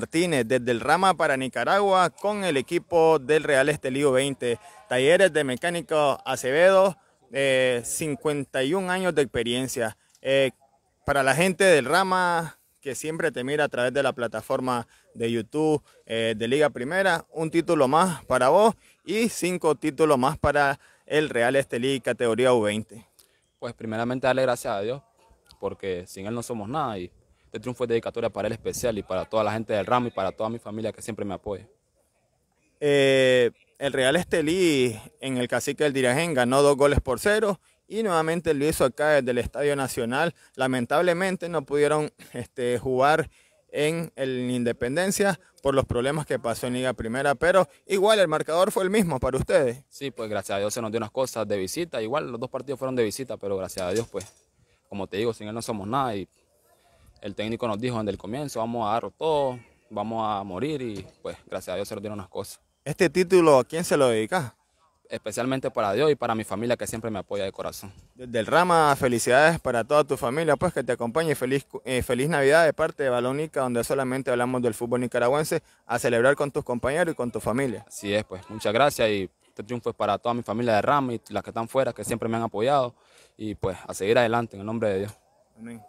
Martínez desde el Rama para Nicaragua con el equipo del Real u este 20. Talleres de mecánico Acevedo, 51 eh, años de experiencia. Eh, para la gente del Rama que siempre te mira a través de la plataforma de YouTube eh, de Liga Primera, un título más para vos y cinco títulos más para el Real Estelí categoría U20. Pues primeramente darle gracias a Dios porque sin él no somos nada y este triunfo es dedicatoria para él especial y para toda la gente del ramo y para toda mi familia que siempre me apoya. Eh, el Real Estelí en el cacique del Dirajén ganó dos goles por cero y nuevamente lo hizo acá desde el Estadio Nacional. Lamentablemente no pudieron este, jugar en el Independencia por los problemas que pasó en Liga Primera, pero igual el marcador fue el mismo para ustedes. Sí, pues gracias a Dios se nos dio unas cosas de visita, igual los dos partidos fueron de visita, pero gracias a Dios pues, como te digo, sin él no somos nada y el técnico nos dijo desde el comienzo, vamos a darlo todo, vamos a morir y pues gracias a Dios se nos dieron las cosas. ¿Este título a quién se lo dedicas? Especialmente para Dios y para mi familia que siempre me apoya de corazón. Desde el Rama, felicidades para toda tu familia, pues que te acompañe. Feliz, eh, feliz Navidad de parte de Balónica, donde solamente hablamos del fútbol nicaragüense, a celebrar con tus compañeros y con tu familia. Así es, pues muchas gracias y este triunfo es para toda mi familia de Rama y las que están fuera, que siempre me han apoyado. Y pues a seguir adelante en el nombre de Dios. Amén.